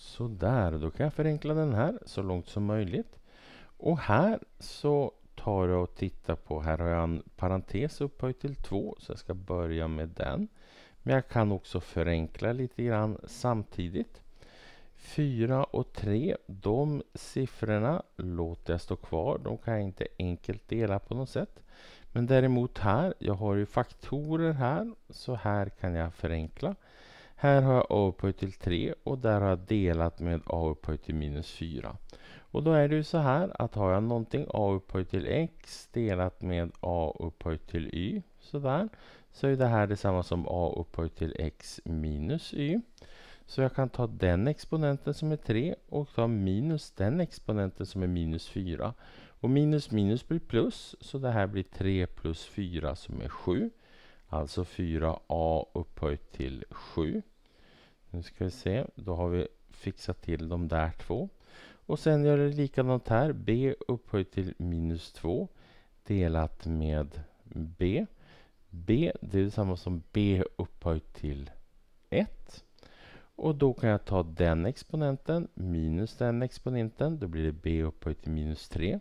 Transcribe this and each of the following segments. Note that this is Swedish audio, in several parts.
Sådär, då kan jag förenkla den här så långt som möjligt. Och här så tar jag och tittar på, här har jag en parentes upphöjt till 2 så jag ska börja med den. Men jag kan också förenkla lite grann samtidigt. 4 och 3, de siffrorna låter jag stå kvar. De kan jag inte enkelt dela på något sätt. Men däremot här, jag har ju faktorer här, så här kan jag förenkla. Här har jag a upphöjt till 3 och där har jag delat med a upphöjt till minus 4. Och då är det ju så här att har jag någonting a upphöjt till x delat med a upphöjt till y sådär så är det här detsamma som a upphöjt till x minus y. Så jag kan ta den exponenten som är 3 och ta minus den exponenten som är minus 4. Och minus minus blir plus, så det här blir 3 plus 4 som är 7. Alltså 4a upphöjt till 7. Nu ska vi se, då har vi fixat till de där två. Och sen gör det likadant här. b upphöjt till minus 2 delat med b. b det är detsamma som b upphöjt till 1. Och då kan jag ta den exponenten minus den exponenten. Då blir det b upphöjt till minus 3.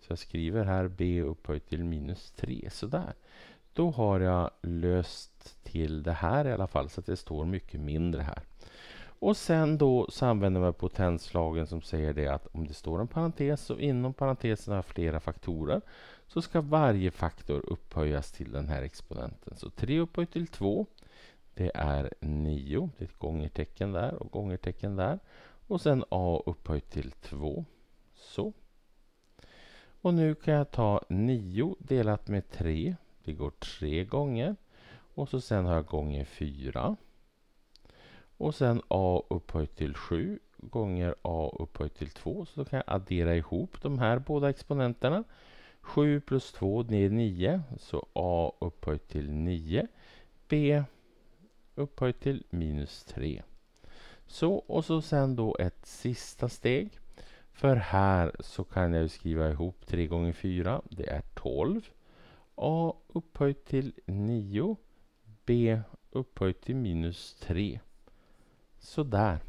Så jag skriver här b upphöjt till minus 3. Sådär. Då har jag löst till det här i alla fall så att det står mycket mindre här. Och sen då så använder man potenslagen som säger det att om det står en parentes och inom parentesen har flera faktorer så ska varje faktor upphöjas till den här exponenten. Så 3 upphöjt till 2 det är 9, det är ett gångertecken där och gångertecken där. Och sen a upphöjt till 2. Så. Och nu kan jag ta 9 delat med 3 det går tre gånger. Och så sen har jag gånger fyra. Och sen a upphöjt till 7 gånger a upphöjt till 2. Så då kan jag addera ihop de här båda exponenterna. 7 plus 2 det är 9. Så a upphöjt till 9. b upphöjt till minus 3. Så, och så sen då ett sista steg. För här så kan jag skriva ihop 3 gånger 4, det är 12 a upphöjt till 9, b upphöjt till minus 3. Sådär.